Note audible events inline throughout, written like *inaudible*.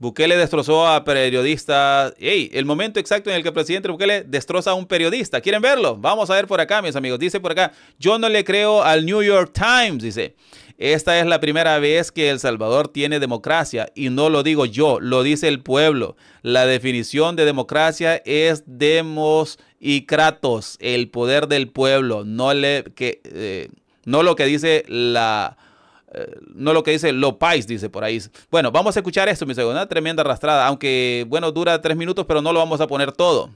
Bukele destrozó a periodistas. ¡Ey! el momento exacto en el que el presidente Bukele destroza a un periodista. ¿Quieren verlo? Vamos a ver por acá, mis amigos. Dice por acá, yo no le creo al New York Times, dice. Esta es la primera vez que El Salvador tiene democracia y no lo digo yo, lo dice el pueblo. La definición de democracia es demos y kratos, el poder del pueblo, no, le, que, eh, no lo que dice la eh, no lo que dice Lopais, dice por ahí. Bueno, vamos a escuchar esto, mi segunda, tremenda arrastrada, aunque bueno, dura tres minutos, pero no lo vamos a poner todo.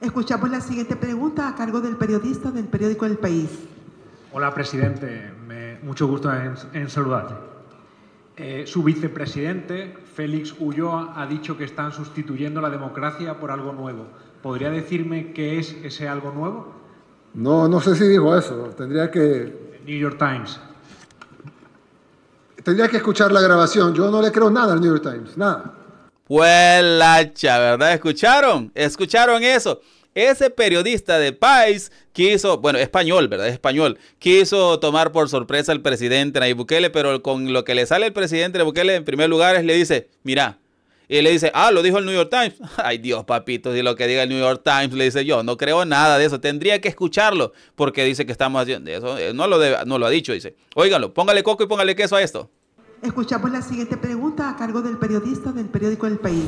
Escuchamos la siguiente pregunta a cargo del periodista del periódico El País. Hola, presidente. mucho gusto en, saludarte. Eh, su vicepresidente, Félix Ulloa, ha dicho que están sustituyendo la democracia por algo nuevo. ¿Podría decirme qué es ese algo nuevo? No, no sé si dijo eso. Tendría que... New York Times. Tendría que escuchar la grabación. Yo no le creo nada al New York Times, nada. Pues lacha, ¿verdad? ¿Escucharon? ¿Escucharon eso? Ese periodista de país quiso, bueno, español, ¿verdad? Español, quiso tomar por sorpresa al presidente Nayib Bukele, pero con lo que le sale el presidente Nayib Bukele en primer lugar es le dice, mira, y le dice, ah, lo dijo el New York Times. *laughs* Ay, Dios, papito, si lo que diga el New York Times le dice yo, no creo nada de eso. Tendría que escucharlo porque dice que estamos haciendo eso. Eh, no lo, ha dicho, dice. Óigalo, póngale coco y póngale queso a esto. Escuchamos la siguiente pregunta a cargo del periodista del periódico El País.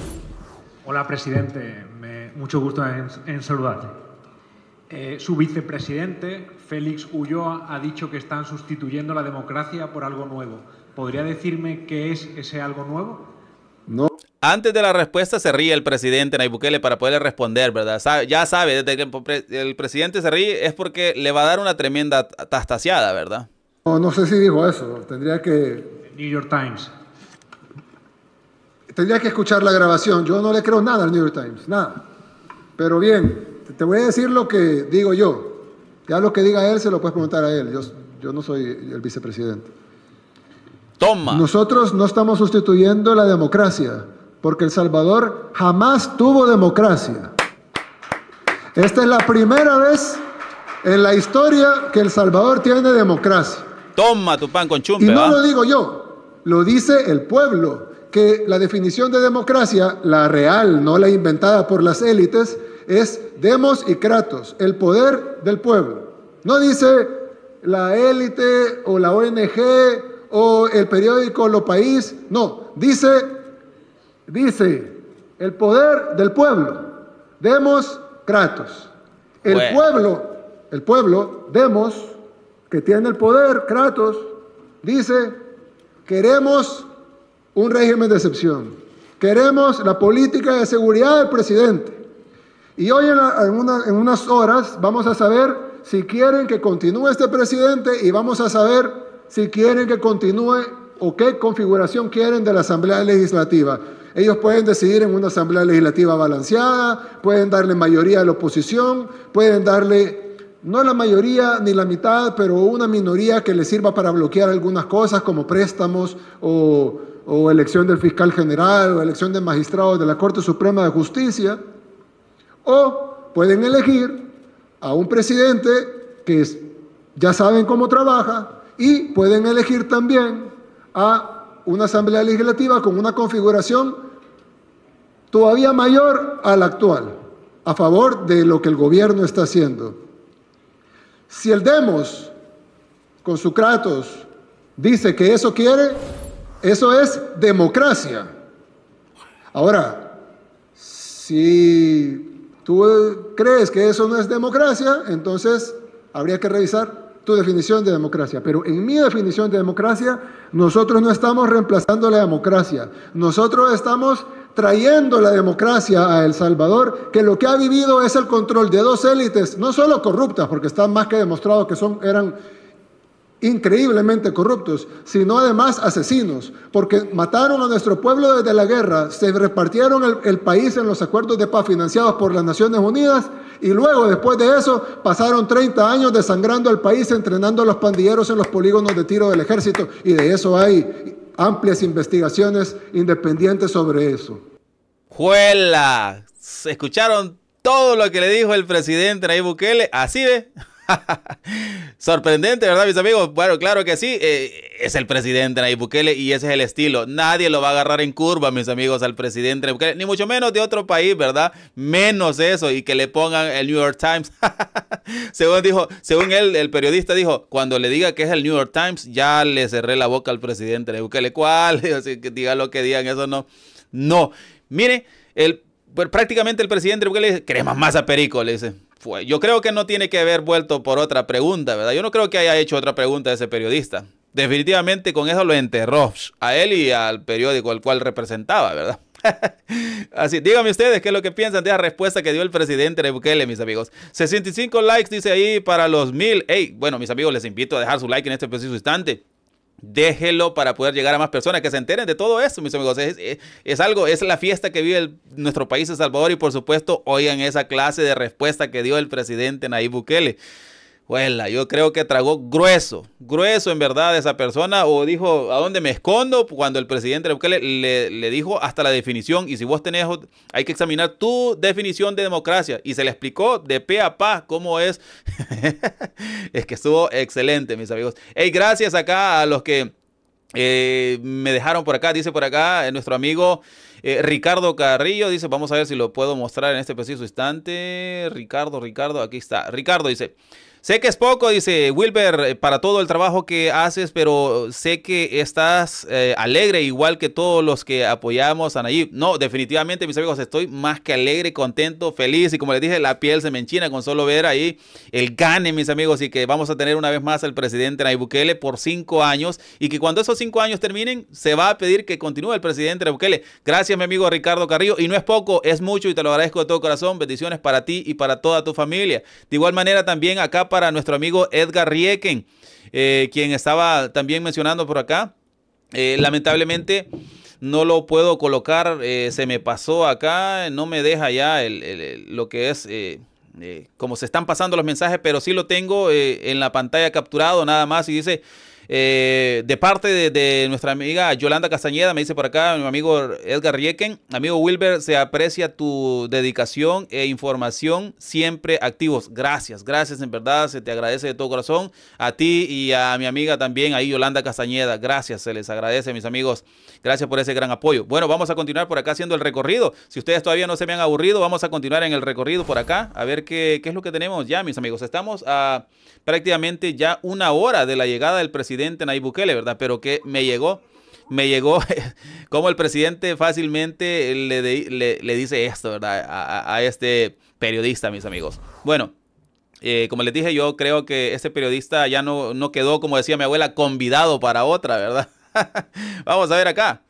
Hola, presidente. mucho gusto en, saludarle. Eh, su vicepresidente, Félix Ulloa, ha dicho que están sustituyendo la democracia por algo nuevo. ¿Podría decirme qué es ese algo nuevo? No. Antes de la respuesta se ríe el presidente Nayib para poderle responder, ¿verdad? Ya sabe, desde que el presidente se ríe es porque le va a dar una tremenda tastaseada, ¿verdad? No, no sé si dijo eso. Tendría que New York Times. Tendría que escuchar la grabación. Yo no le creo nada al New York Times, nada. Pero bien, te voy a decir lo que digo yo. Ya lo que diga él se lo puedes preguntar a él. Yo, no soy el vicepresidente. Toma. Nosotros no estamos sustituyendo la democracia, porque El Salvador jamás tuvo democracia. Esta es la primera vez en la historia que El Salvador tiene democracia. Toma tu pan con chumpe. Y no lo digo yo, lo dice el pueblo, que la definición de democracia, la real, no la inventada por las élites, es demos y kratos, el poder del pueblo. No dice la élite o la ONG o el periódico Lo País, no, dice, dice el poder del pueblo, demos kratos. El pueblo, el pueblo, demos, que tiene el poder, kratos, dice Queremos un régimen de excepción. Queremos la política de seguridad del presidente. Y hoy en, unas horas vamos a saber si quieren que continúe este presidente y vamos a saber si quieren que continúe o qué configuración quieren de la Asamblea Legislativa. Ellos pueden decidir en una asamblea legislativa balanceada, pueden darle mayoría a la oposición, pueden darle no la mayoría ni la mitad, pero una minoría que le sirva para bloquear algunas cosas como préstamos o, elección del fiscal general o elección de magistrados de la Corte Suprema de Justicia. O pueden elegir a un presidente que ya saben cómo trabaja y pueden elegir también a una asamblea legislativa con una configuración todavía mayor a la actual, a favor de lo que el gobierno está haciendo. Si el Demos con su Kratos dice que eso quiere, eso es democracia. Ahora, si tú eh, crees que eso no es democracia, entonces habría que revisar tu definición de democracia. Pero en mi definición de democracia, nosotros no estamos reemplazando la democracia, nosotros estamos trayendo la democracia a El Salvador, que lo que ha vivido es el control de dos élites, no solo corruptas, porque están más que demostrado que son, eran increíblemente corruptos, sino además asesinos, porque mataron a nuestro pueblo desde la guerra, se repartieron el, país en los acuerdos de paz financiados por las Naciones Unidas y luego, después de eso, pasaron 30 años desangrando el país, entrenando a los pandilleros en los polígonos de tiro del ejército y de eso hay amplias investigaciones independientes sobre eso. ¡Juela! ¿Se escucharon todo lo que le dijo el presidente Nayib Bukele? Así ve. *laughs* Sorprendente, ¿verdad, mis amigos? Bueno, claro que sí. Eh, es el presidente Nayib Bukele y ese es el estilo. Nadie lo va a agarrar en curva, mis amigos, al presidente Bukele, ni mucho menos de otro país, ¿verdad? Menos eso y que le pongan el New York Times. *laughs* según dijo, según él, el periodista dijo, cuando le diga que es el New York Times, ya le cerré la boca al presidente Nayib Bukele. ¿Cuál? *laughs* que diga lo que digan, eso no. No. Mire, el, pues, prácticamente el presidente Bukele le dice, queremos más a Perico, le dice. Yo creo que no tiene que haber vuelto por otra pregunta, ¿verdad? Yo no creo que haya hecho otra pregunta a ese periodista. Definitivamente con eso lo enterró a él y al periódico al cual representaba, ¿verdad? *laughs* Así, díganme ustedes qué es lo que piensan de la respuesta que dio el presidente de Bukele, mis amigos. 65 likes dice ahí para los mil. Hey, bueno, mis amigos, les invito a dejar su like en este preciso instante. Déjelo para poder llegar a más personas que se enteren de todo esto, mis amigos. Es, algo, es la fiesta que vive nuestro país, El Salvador, y por supuesto, oigan esa clase de respuesta que dio el presidente Nayib Bukele. Huela, yo creo que tragó grueso, grueso en verdad esa persona, o dijo, ¿a dónde me escondo? Cuando el presidente Bukele le, le dijo hasta la definición, y si vos tenés, hay que examinar tu definición de democracia, y se le explicó de pe a pa cómo es. *laughs* es que estuvo excelente, mis amigos. Hey, gracias acá a los que eh, me dejaron por acá, dice por acá eh, nuestro amigo eh, Ricardo Carrillo, dice, vamos a ver si lo puedo mostrar en este preciso instante. Ricardo, Ricardo, aquí está. Ricardo dice... Sé que es poco, dice Wilber, eh, para todo el trabajo que haces, pero sé que estás eh, alegre igual que todos los que apoyamos a Nayib. No, definitivamente, mis amigos, estoy más que alegre, contento, feliz y como les dije, la piel se me enchina con solo ver ahí el gane, mis amigos, y que vamos a tener una vez más al presidente Nayib Bukele por cinco años y que cuando esos cinco años terminen, se va a pedir que continúe el presidente Nayib Bukele. Gracias, mi amigo Ricardo Carrillo, y no es poco, es mucho y te lo agradezco de todo corazón. Bendiciones para ti y para toda tu familia. De igual manera, también acá para nuestro amigo Edgar Rieken, eh, quien estaba también mencionando por acá. Eh, lamentablemente no lo puedo colocar, eh, se me pasó acá, no me deja ya lo que es, como se están pasando los mensajes, pero sí lo tengo en la pantalla capturado nada más y dice, eh, de parte de, nuestra amiga Yolanda Castañeda, me dice por acá, mi amigo Edgar Rieken, amigo Wilber, se aprecia tu dedicación e información, siempre activos. Gracias, gracias, en verdad, se te agradece de todo corazón a ti y a mi amiga también, ahí Yolanda Castañeda. Gracias, se les agradece, mis amigos. Gracias por ese gran apoyo. Bueno, vamos a continuar por acá haciendo el recorrido. Si ustedes todavía no se me han aburrido, vamos a continuar en el recorrido por acá, a ver qué, qué es lo que tenemos ya, mis amigos. Estamos a prácticamente ya una hora de la llegada del presidente presidente Nayib ¿verdad? Pero que me llegó, me llegó *laughs* como el presidente fácilmente le, le, dice esto, ¿verdad? A, este periodista, mis amigos. Bueno. Eh, como les dije, yo creo que este periodista ya no, no quedó, como decía mi abuela, convidado para otra, ¿verdad? *laughs* Vamos a ver acá.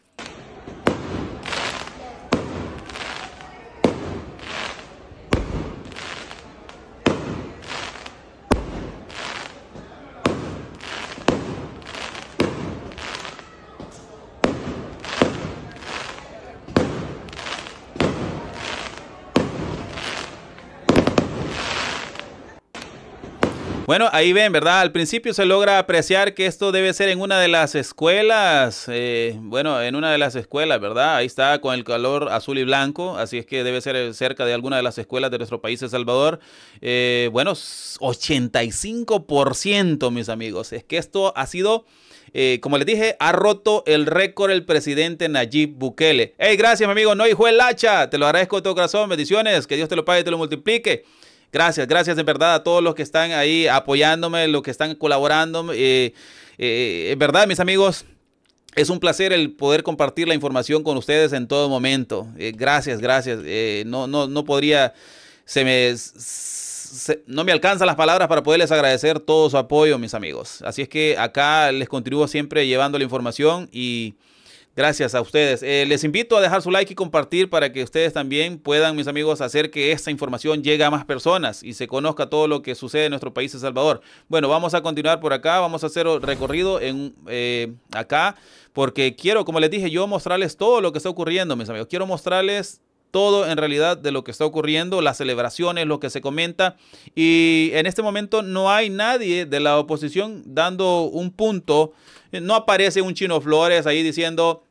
Bueno, ahí ven, ¿verdad? Al principio se logra apreciar que esto debe ser en una de las escuelas, eh, bueno, en una de las escuelas, ¿verdad? Ahí está con el color azul y blanco, así es que debe ser eh, cerca de alguna de las escuelas de nuestro país, El Salvador. Eh, bueno, 85%, mis amigos. Es que esto ha sido... Eh, como les dije, ha roto el récord el presidente Nayib Bukele. Hey, gracias, mi amigo. No hijo el hacha. Te lo agradezco de todo corazón. Bendiciones. Que Dios te lo pague y te lo multiplique. Gracias, gracias en verdad a todos los que están ahí apoyándome, los que están colaborando. Eh, eh, en verdad, mis amigos, es un placer el poder compartir la información con ustedes en todo momento. Eh, gracias, gracias. no, no, podría, se me, no me alcanzan las palabras para poderles agradecer todo su apoyo, mis amigos. Así es que acá les contribuyo siempre llevando la información y Gracias a ustedes. Eh, les invito a dejar su like y compartir para que ustedes también puedan, mis amigos, hacer que esta información llegue a más personas y se conozca todo lo que sucede en nuestro país, El Salvador. Bueno, vamos a continuar por acá, vamos a hacer recorrido en, eh, acá, porque quiero, como les dije, yo mostrarles todo lo que está ocurriendo, mis amigos. Quiero mostrarles todo en realidad de lo que está ocurriendo, las celebraciones, lo que se comenta. Y en este momento no hay nadie de la oposición dando un punto. No aparece un chino Flores ahí diciendo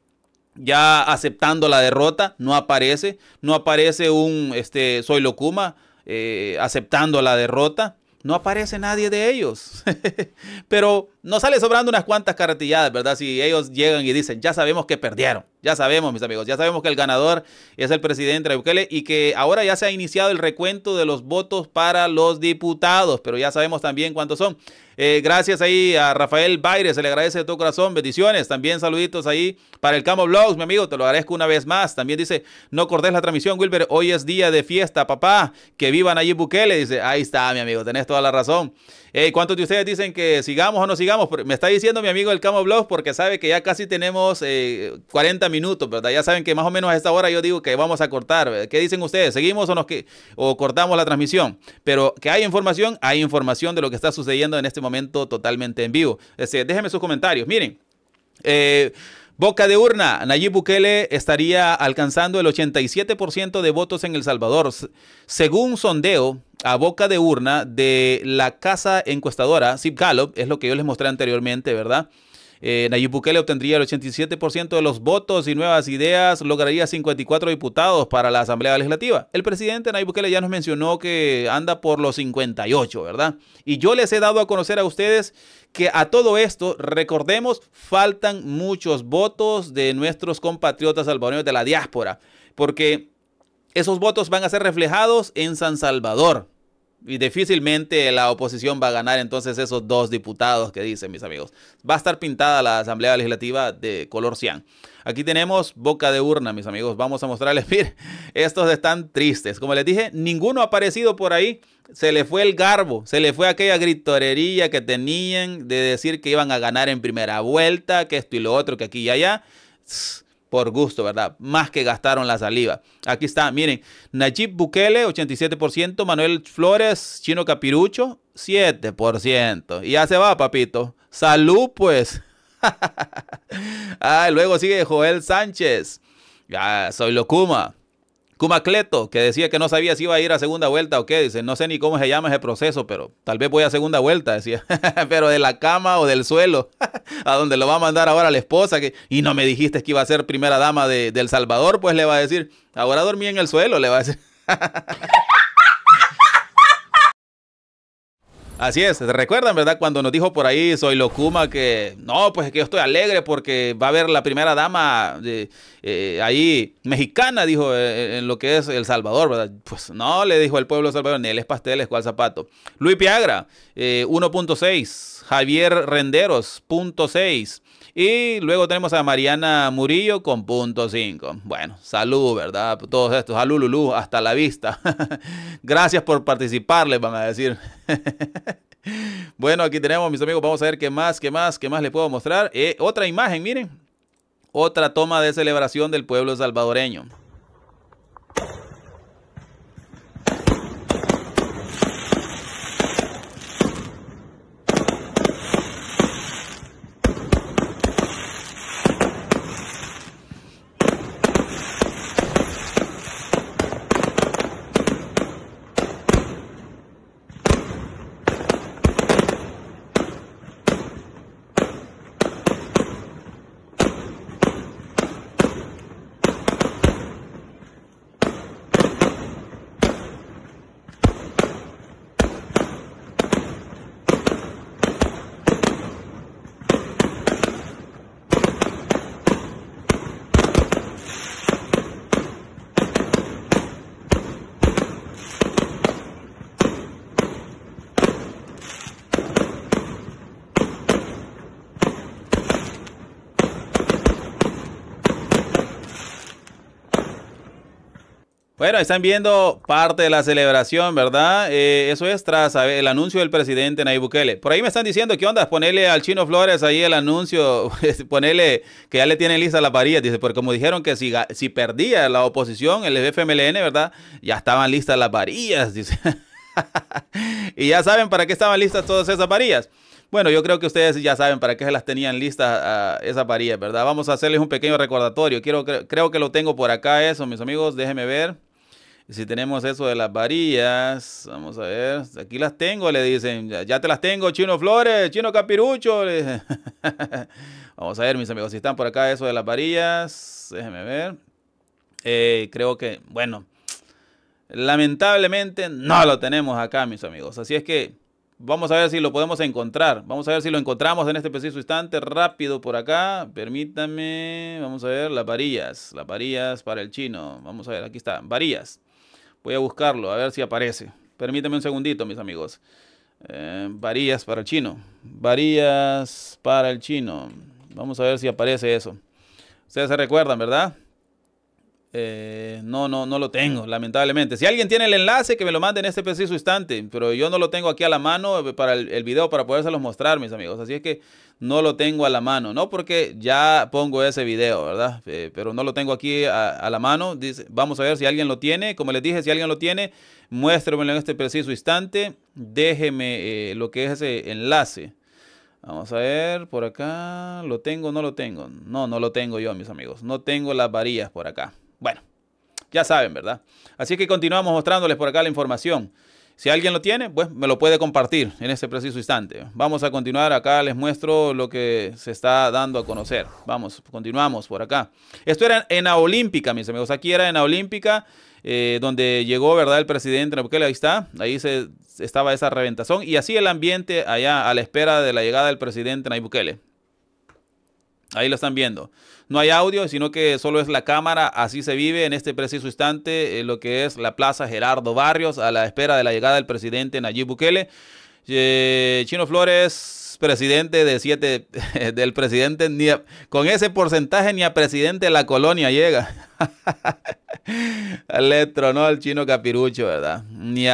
ya aceptando la derrota, no aparece, no aparece un este, Soy Locuma eh, aceptando la derrota, no aparece nadie de ellos. *laughs* Pero nos sale sobrando unas cuantas carretilladas, ¿verdad? Si ellos llegan y dicen, ya sabemos que perdieron, ya sabemos, mis amigos, ya sabemos que el ganador es el presidente Bukele y que ahora ya se ha iniciado el recuento de los votos para los diputados, pero ya sabemos también cuántos son. Eh, gracias ahí a Rafael Baires, se le agradece de todo corazón, bendiciones, también saluditos ahí para el Camo Blogs, mi amigo, te lo agradezco una vez más. También dice, no cortes la transmisión, Wilber, hoy es día de fiesta, papá, que vivan allí Bukele, dice, ahí está, mi amigo, tenés toda la razón. ¿Cuántos de ustedes dicen que sigamos o no sigamos? Me está diciendo mi amigo el Camo Blog porque sabe que ya casi tenemos 40 eh, minutos, ¿verdad? Ya saben que más o menos a esta hora yo digo que vamos a cortar. ¿Qué dicen ustedes? ¿Seguimos o, nos o cortamos la transmisión? Pero que hay información, hay información de lo que está sucediendo en este momento totalmente en vivo. Este, déjenme sus comentarios. Miren. Eh, Boca de urna, Nayib Bukele estaría alcanzando el 87% de votos en El Salvador. Según sondeo a boca de urna de la casa encuestadora, Zip Gallup, es lo que yo les mostré anteriormente, ¿verdad? Eh, Nayib Bukele obtendría el 87% de los votos y nuevas ideas lograría 54 diputados para la Asamblea Legislativa. El presidente Nayib Bukele ya nos mencionó que anda por los 58, ¿verdad? Y yo les he dado a conocer a ustedes que a todo esto, recordemos, faltan muchos votos de nuestros compatriotas salvadoreños de la diáspora, porque esos votos van a ser reflejados en San Salvador. Y difícilmente la oposición va a ganar entonces esos dos diputados que dicen mis amigos. Va a estar pintada la Asamblea Legislativa de color cian. Aquí tenemos boca de urna, mis amigos. Vamos a mostrarles, *laughs* miren, estos están tristes. Como les dije, ninguno ha aparecido por ahí. Se le fue el garbo, se le fue aquella gritorería que tenían de decir que iban a ganar en primera vuelta, que esto y lo otro, que aquí y allá por gusto, ¿verdad? Más que gastaron la saliva. Aquí está, miren, Nayib Bukele, 87%, Manuel Flores, Chino Capirucho, 7%. Y ya se va, papito. Salud, pues. *laughs* ah, luego sigue Joel Sánchez. ya ah, soy Locuma. Cumacleto, que decía que no sabía si iba a ir a segunda vuelta o qué, dice, no sé ni cómo se llama ese proceso, pero tal vez voy a segunda vuelta, decía, *laughs* pero de la cama o del suelo, *laughs* a donde lo va a mandar ahora la esposa, que, y no me dijiste que iba a ser primera dama de, El Salvador, pues le va a decir, ahora dormí en el suelo, le va a decir. *laughs* Así es, recuerdan, verdad? Cuando nos dijo por ahí Soy Locuma que no, pues es que yo estoy alegre porque va a haber la primera dama eh, ahí mexicana, dijo, eh, eh, en lo que es El Salvador, ¿verdad? Pues no, le dijo el pueblo salvador, ni él es es cual zapato. Luis Piagra, 1.6, Javier Renderos, 0.6. Y luego tenemos a Mariana Murillo con punto 5. Bueno, salud, ¿verdad? Todos estos, salud, hasta la vista. *laughs* Gracias por participar, les van a decir. *laughs* bueno, aquí tenemos, mis amigos, vamos a ver qué más, qué más, qué más les puedo mostrar. Eh, otra imagen, miren. Otra toma de celebración del pueblo salvadoreño. Bueno, están viendo parte de la celebración, ¿verdad? Eh, eso es tras el anuncio del presidente Nayib Bukele. Por ahí me están diciendo, ¿qué onda? Ponerle al Chino Flores ahí el anuncio, *laughs* ponerle que ya le tienen lista la parilla, dice, porque como dijeron que si, si perdía la oposición, el FMLN, ¿verdad? Ya estaban listas las varillas, *laughs* dice. y ya saben para qué estaban listas todas esas varillas. Bueno, yo creo que ustedes ya saben para qué se las tenían listas esas varillas, ¿verdad? Vamos a hacerles un pequeño recordatorio. Quiero, creo que lo tengo por acá eso, mis amigos. Déjenme ver. Si tenemos eso de las varillas, vamos a ver, aquí las tengo, le dicen, ya, te las tengo, Chino Flores, Chino Capirucho. *laughs* vamos a ver, mis amigos, si están por acá eso de las varillas, déjenme ver. Eh, creo que, bueno, lamentablemente no lo tenemos acá, mis amigos. Así es que vamos a ver si lo podemos encontrar. Vamos a ver si lo encontramos en este preciso instante, rápido por acá. Permítanme, vamos a ver, las varillas, las varillas para el chino. Vamos a ver, aquí está, varillas. Voy a buscarlo, a ver si aparece. Permíteme un segundito, mis amigos. Eh, varillas para el chino. Varillas para el chino. Vamos a ver si aparece eso. Ustedes se recuerdan, ¿verdad? Eh, no, no, no lo tengo, lamentablemente. Si alguien tiene el enlace, que me lo mande en este preciso instante, pero yo no lo tengo aquí a la mano eh, para el, video para los mostrar, mis amigos. Así es que no lo tengo a la mano, no porque ya pongo ese video, ¿verdad? Eh, pero no lo tengo aquí a, la mano. vamos a ver si alguien lo tiene. Como les dije, si alguien lo tiene, muéstremelo en este preciso instante. Déjeme lo que es ese enlace. Vamos a ver, por acá, ¿lo tengo o no lo tengo? No, no lo tengo yo, mis amigos. No tengo las varillas por acá. Bueno, ya saben, ¿verdad? Así que continuamos mostrándoles por acá la información. Si alguien lo tiene, pues me lo puede compartir en este preciso instante. Vamos a continuar. Acá les muestro lo que se está dando a conocer. Vamos, continuamos por acá. Esto era en la Olímpica, mis amigos. Aquí era en Olímpica, eh, donde llegó, ¿verdad? El presidente Naibukele Ahí está. Ahí se, estaba esa reventazón. Y así el ambiente allá a la espera de la llegada del presidente Nayib Ahí lo están viendo. No hay audio, sino que solo es la cámara. Así se vive en este preciso instante eh, lo que es la Plaza Gerardo Barrios a la espera de la llegada del presidente Nayib Bukele. Eh, chino Flores, presidente de siete, *laughs* del presidente, ni con ese porcentaje ni al presidente de la colonia llega. *laughs* letro no al chino capirucho, ¿verdad? Ni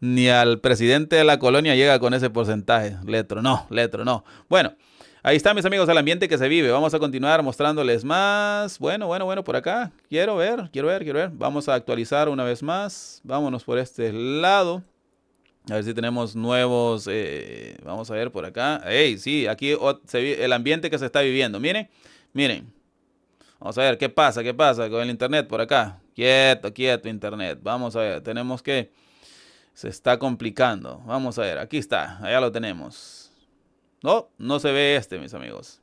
ni al presidente de la colonia llega con ese porcentaje. Letro, no, letro, no. Bueno, Ahí está, mis amigos, el ambiente que se vive. Vamos a continuar mostrándoles más. Bueno, bueno, bueno, por acá. Quiero ver, quiero ver, quiero ver. Vamos a actualizar una vez más. Vámonos por este lado. A ver si tenemos nuevos. Eh, vamos a ver por acá. Hey, sí, aquí el ambiente que se está viviendo. Miren, miren. Vamos a ver qué pasa, qué pasa con el internet por acá. Quieto, quieto, internet. Vamos a ver, tenemos que. Se está complicando. Vamos a ver, aquí está, allá lo tenemos. No, no se ve este, mis amigos.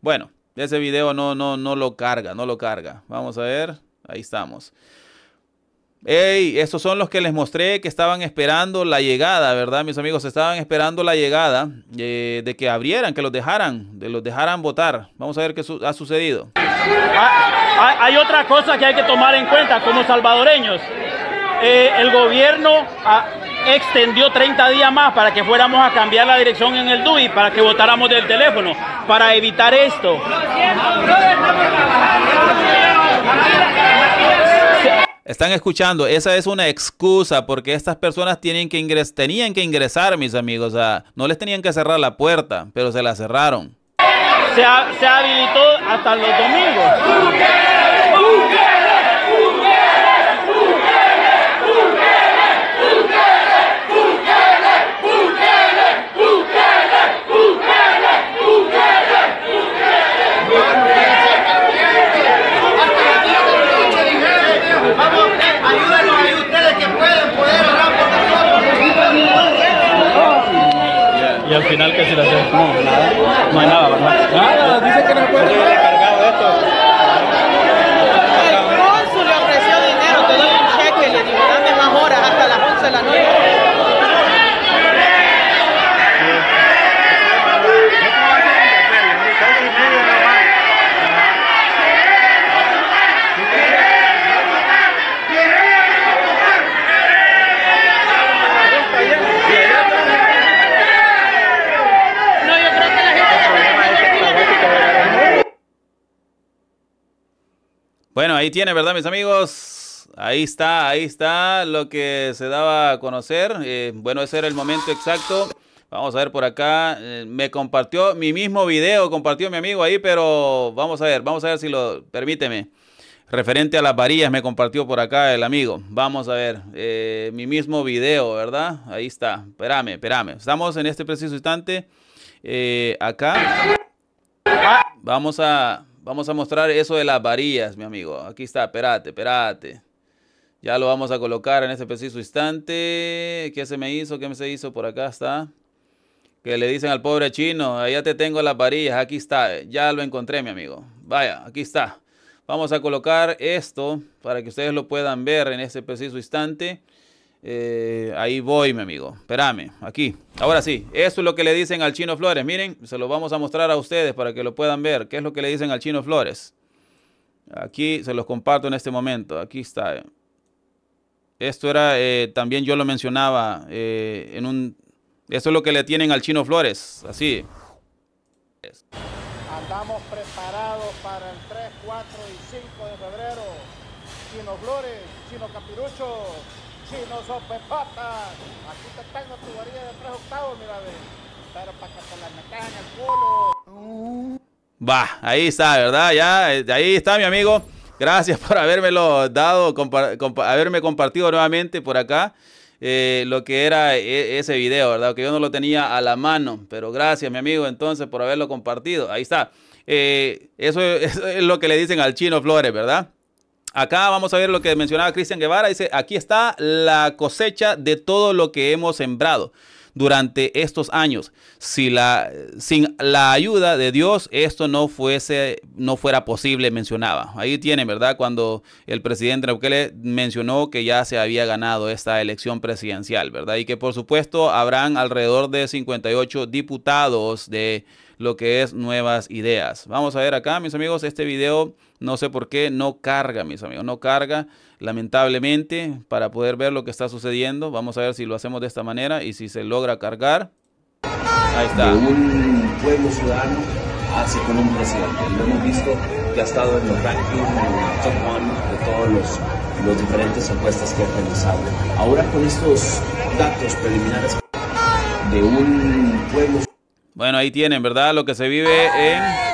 Bueno, ese video no, no, no lo carga, no lo carga. Vamos a ver, ahí estamos. Ey, estos son los que les mostré que estaban esperando la llegada, ¿verdad, mis amigos? Estaban esperando la llegada eh, de que abrieran, que los dejaran, de los dejaran votar. Vamos a ver qué ha sucedido. Ah, ah, hay, otra cosa que hay que tomar en cuenta como salvadoreños. Eh, el gobierno extendió 30 días más para que fuéramos a cambiar la dirección en el DUI, para que votáramos del teléfono, para evitar esto. Están escuchando, esa es una excusa porque estas personas tienen que ingres tenían que ingresar, mis amigos, no les tenían que cerrar la puerta, pero se la cerraron. Se, se habilitó hasta los domingos. Y al final, ¿qué se le hace? No, nada. No hay nada, ¿verdad? Nada, dice que no puede. Bueno, ahí tiene, ¿verdad, mis amigos? Ahí está, ahí está lo que se daba a conocer. Eh, bueno, ese era el momento exacto. Vamos a ver por acá. Eh, me compartió mi mismo video, compartió mi amigo ahí, pero vamos a ver, vamos a ver si lo permíteme. Referente a las varillas me compartió por acá el amigo. Vamos a ver, eh, mi mismo video, ¿verdad? Ahí está. Espérame, espérame. Estamos en este preciso instante. acá. Vamos a... Vamos a mostrar eso de las varillas, mi amigo. Aquí está, espérate, espérate. Ya lo vamos a colocar en ese preciso instante. ¿Qué se me hizo? ¿Qué me se hizo? Por acá está. Que le dicen al pobre chino, allá te tengo las varillas, aquí está. Ya lo encontré, mi amigo. Vaya, aquí está. Vamos a colocar esto para que ustedes lo puedan ver en ese preciso instante. Eh, ahí voy, mi amigo. Espérame, aquí. Ahora sí, eso es lo que le dicen al Chino Flores. Miren, se lo vamos a mostrar a ustedes para que lo puedan ver. ¿Qué es lo que le dicen al Chino Flores? Aquí se los comparto en este momento. Aquí está. Esto era, eh, también yo lo mencionaba eh, en un... Esto es lo que le tienen al Chino Flores, así. Andamos preparados para el 3, 4 y 5 de febrero. Chino Flores, Chino Capirucho, chino Aquí te tengo tu de 3 octavos, mira, Pero para la culo. Va, ahí está, ¿verdad? Ya, eh, ahí está mi amigo. Gracias por habérmelo dado, haberme compartido nuevamente por acá eh, lo que era e, ese video, ¿verdad? Que yo no lo tenía a la mano, pero gracias mi amigo entonces por haberlo compartido. Ahí está. Eh, *laughs* eso es lo que le dicen al chino Flores, ¿verdad? Acá vamos a ver lo que mencionaba Cristian Guevara. Dice, aquí está la cosecha de todo lo que hemos sembrado durante estos años. Si la, sin la ayuda de Dios esto no, fuese, no fuera posible, mencionaba. Ahí tiene, ¿verdad? Cuando el presidente Bukele mencionó que ya se había ganado esta elección presidencial, ¿verdad? Y que por supuesto habrán alrededor de 58 diputados de lo que es nuevas ideas. Vamos a ver acá, mis amigos, este video no sé por qué no carga, mis amigos, no carga, lamentablemente, para poder ver lo que está sucediendo. Vamos a ver si lo hacemos de esta manera y si se logra cargar. Ahí está. De un pueblo ciudadano hace con un presidente. Lo hemos visto que ha estado en los rankings, en el top one de todos los, los diferentes encuestas que ha realizado. Ahora con estos datos preliminares de un pueblo bueno, ahí tienen, ¿verdad? Lo que se vive en...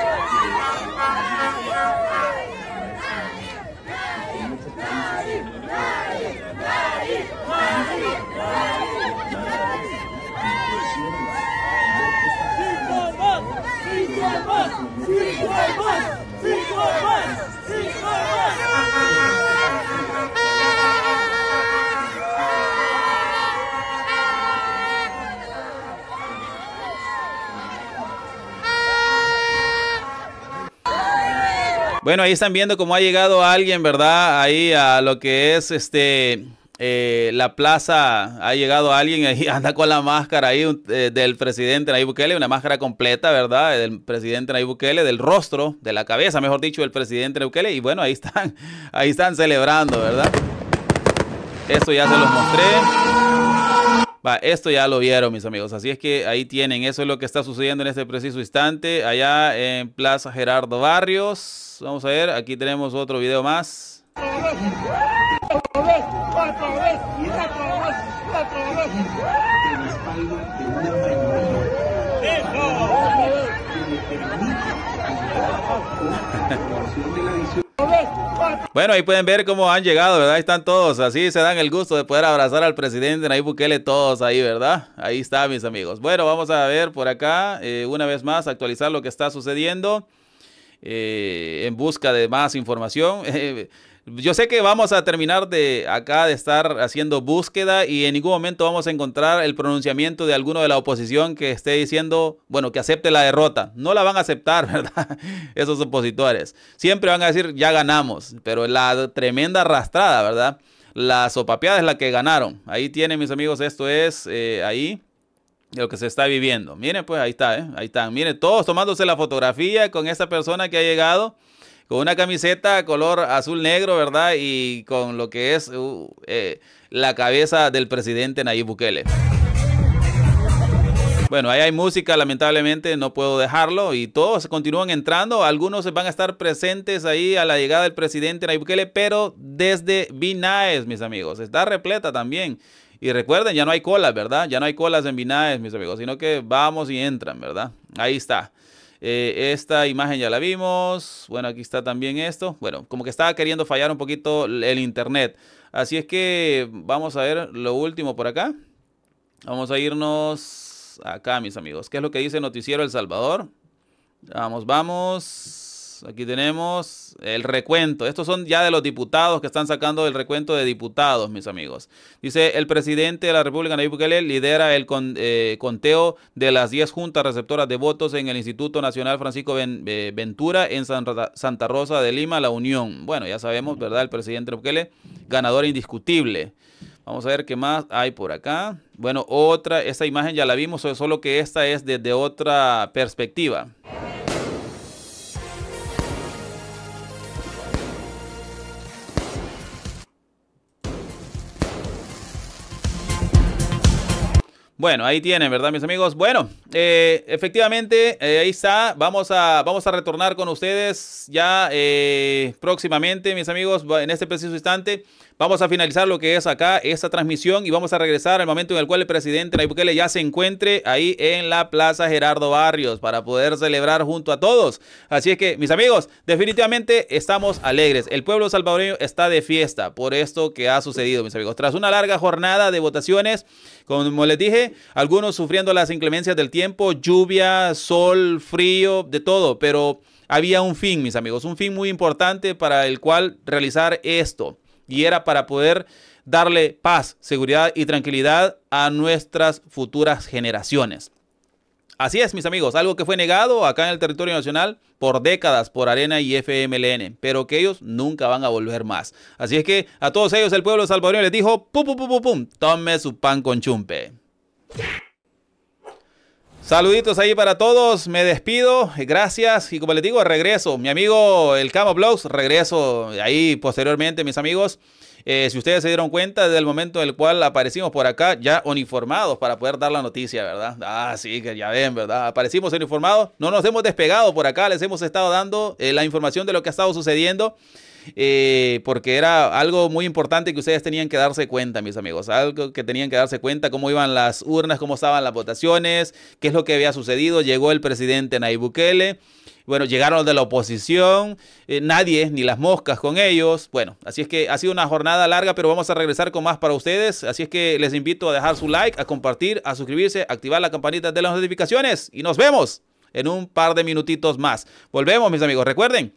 Bueno, ahí están viendo cómo ha llegado alguien, ¿verdad? Ahí a lo que es este eh, la plaza, ha llegado alguien ahí, *laughs* anda con la máscara ahí eh, del presidente Nayib Bukele, una máscara completa, ¿verdad? Del presidente Nayib Bukele, del rostro, de la cabeza, mejor dicho, del presidente Nayib Bukele. Y bueno, ahí están, *laughs* ahí están celebrando, ¿verdad? Eso ya se los mostré. Va, esto ya lo vieron, mis amigos. Así es que ahí tienen. Eso es lo que está sucediendo en este preciso instante. Allá en Plaza Gerardo Barrios. Vamos a ver, aquí tenemos otro video más. *laughs* Bueno, ahí pueden ver cómo han llegado, ¿verdad? Ahí están todos, así se dan el gusto de poder abrazar al presidente Nayib Bukele, todos ahí, ¿verdad? Ahí está, mis amigos. Bueno, vamos a ver por acá, eh, una vez más, actualizar lo que está sucediendo eh, en busca de más información. *laughs* Eh, yo sé que vamos a terminar de acá de estar haciendo búsqueda y en ningún momento vamos a encontrar el pronunciamiento de alguno de la oposición que esté diciendo, bueno, que acepte la derrota. No la van a aceptar, *laughs* ¿verdad? Esos opositores. Siempre van a decir, ya ganamos, pero la tremenda arrastrada, ¿verdad? La sopapeada es la que ganaron. Ahí tienen, mis amigos, esto es eh, ahí lo que se está viviendo. Miren, pues ahí está, ¿eh? ahí están. Miren, todos tomándose la fotografía con esta persona que ha llegado con una camiseta color azul negro, ¿verdad? Y con lo que es uh, eh, la cabeza del presidente Nayib Bukele. Bueno, ahí hay música, lamentablemente no puedo dejarlo y todos continúan entrando. Algunos van a estar presentes ahí a la llegada del presidente Nayib Bukele, pero desde Binaes, mis amigos. Está repleta también. Y recuerden, ya no hay colas, ¿verdad? Ya no hay colas en Binaes, mis amigos, sino que vamos y entran, ¿verdad? Ahí está. Eh, esta imagen ya la vimos. Bueno, aquí está también esto. Bueno, como que estaba queriendo fallar un poquito el internet. Así es que vamos a ver lo último por acá. Vamos a irnos acá, mis amigos. ¿Qué es lo que dice Noticiero El Salvador? Vamos, vamos. Aquí tenemos el recuento. Estos son ya de los diputados que están sacando el recuento de diputados, mis amigos. Dice, el presidente de la República, Nayib Bukele, lidera el eh, conteo de las 10 juntas receptoras de votos en el Instituto Nacional Francisco eh, Ventura en Santa Rosa de Lima, La Unión. Bueno, ya sabemos, ¿verdad? El presidente Bukele, ganador indiscutible. Vamos a ver qué más hay por acá. Bueno, otra, esta imagen ya la vimos, solo que esta es desde otra perspectiva. Bueno, ahí tienen, ¿verdad, mis amigos? Bueno, eh, efectivamente, eh, ahí está. Vamos a, vamos a retornar con ustedes ya eh, próximamente, mis amigos, en este preciso instante. Vamos a finalizar lo que es acá esta transmisión y vamos a regresar al momento en el cual el presidente Nayib Bukele ya se encuentre ahí en la Plaza Gerardo Barrios para poder celebrar junto a todos. Así es que, mis amigos, definitivamente estamos alegres. El pueblo salvadoreño está de fiesta por esto que ha sucedido, mis amigos. Tras una larga jornada de votaciones, como les dije, algunos sufriendo las inclemencias del tiempo, lluvia, sol, frío, de todo, pero había un fin, mis amigos, un fin muy importante para el cual realizar esto y era para poder darle paz, seguridad y tranquilidad a nuestras futuras generaciones. Así es, mis amigos, algo que fue negado acá en el territorio nacional por décadas por Arena y FMLN, pero que ellos nunca van a volver más. Así es que a todos ellos el pueblo salvadoreño les dijo, pum, pum, pum, pum, pum, tome su pan con chumpe. Saluditos ahí para todos, me despido, gracias y como les digo, regreso. Mi amigo el Camo Blogs, regreso ahí posteriormente, mis amigos. Eh, si ustedes se dieron cuenta, desde el momento en el cual aparecimos por acá, ya uniformados para poder dar la noticia, ¿verdad? Ah, sí, que ya ven, ¿verdad? Aparecimos uniformados, no nos hemos despegado por acá, les hemos estado dando eh, la información de lo que ha estado sucediendo. Eh, porque era algo muy importante que ustedes tenían que darse cuenta, mis amigos, algo que tenían que darse cuenta, cómo iban las urnas, cómo estaban las votaciones, qué es lo que había sucedido, llegó el presidente Nayib Bukele, bueno, llegaron los de la oposición, eh, nadie, ni las moscas con ellos. Bueno, así es que ha sido una jornada larga, pero vamos a regresar con más para ustedes. Así es que les invito a dejar su like, a compartir, a suscribirse, activar la campanita de las notificaciones y nos vemos en un par de minutitos más. Volvemos, mis amigos. Recuerden,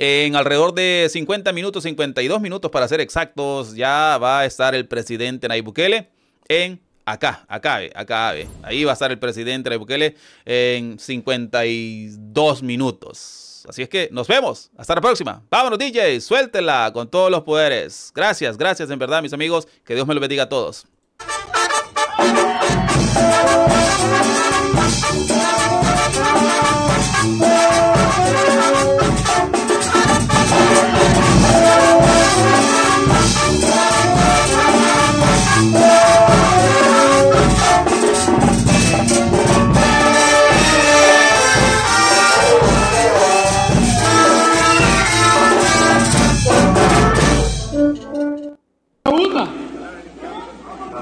en alrededor de 50 minutos, 52 minutos para ser exactos, ya va a estar el presidente Nayib Bukele en acá, acá, acá. Ahí va a estar el presidente Nayib Bukele en 52 minutos. Así es que nos vemos. Hasta la próxima. Vámonos, DJ. Suéltela con todos los poderes. Gracias, gracias en verdad, mis amigos. Que Dios me lo bendiga a todos.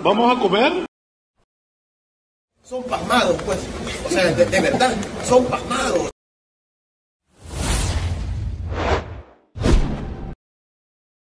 ¿Vamos a comer? Son pasmados, pues. O sea, de, verdad, son pasmados.